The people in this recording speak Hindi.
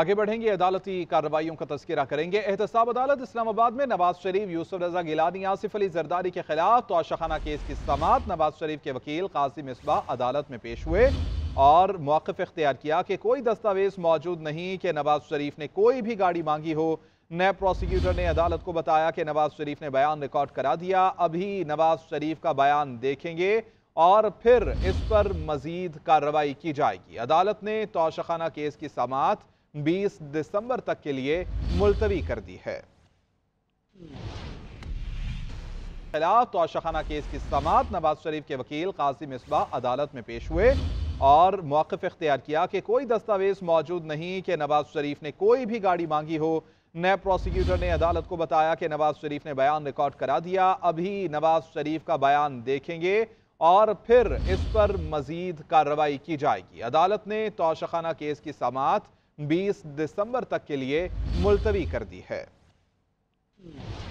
आगे बढ़ेंगे अदालती कार्रवाइयों का तस्करा करेंगे एहतसाब अदालत इस्लामाबाद में नवाज शरीफ यूसुफ रजा गिलानी आसिफ अली जरदारी के खिलाफ तोशाखाना केस की समात नवाज शरीफ के वकील कासिम इसबा अदालत में पेश हुए और मौकफ इख्तियार किया कि कोई दस्तावेज मौजूद नहीं कि नवाज शरीफ ने कोई भी गाड़ी मांगी हो नए प्रोसिक्यूटर ने अदालत को बताया कि नवाज शरीफ ने बयान रिकॉर्ड करा दिया अभी नवाज शरीफ का बयान देखेंगे और फिर इस पर मजीद कार्रवाई की जाएगी अदालत ने तोशाखाना केस की समात 20 दिसंबर तक के लिए मुलतवी कर दी है खिलाफ आशाखाना केस की समात नवाज शरीफ के वकील काजी मिसबा अदालत में पेश हुए और मौकफ इख्तियार किया कि कोई दस्तावेज मौजूद नहीं कि नवाज शरीफ ने कोई भी गाड़ी मांगी हो नए प्रोसिक्यूटर ने अदालत को बताया कि नवाज शरीफ ने बयान रिकॉर्ड करा दिया अभी नवाज शरीफ का बयान देखेंगे और फिर इस पर मजीद कार्रवाई की जाएगी अदालत ने तोशाखाना केस की समात 20 दिसंबर तक के लिए मुलतवी कर दी है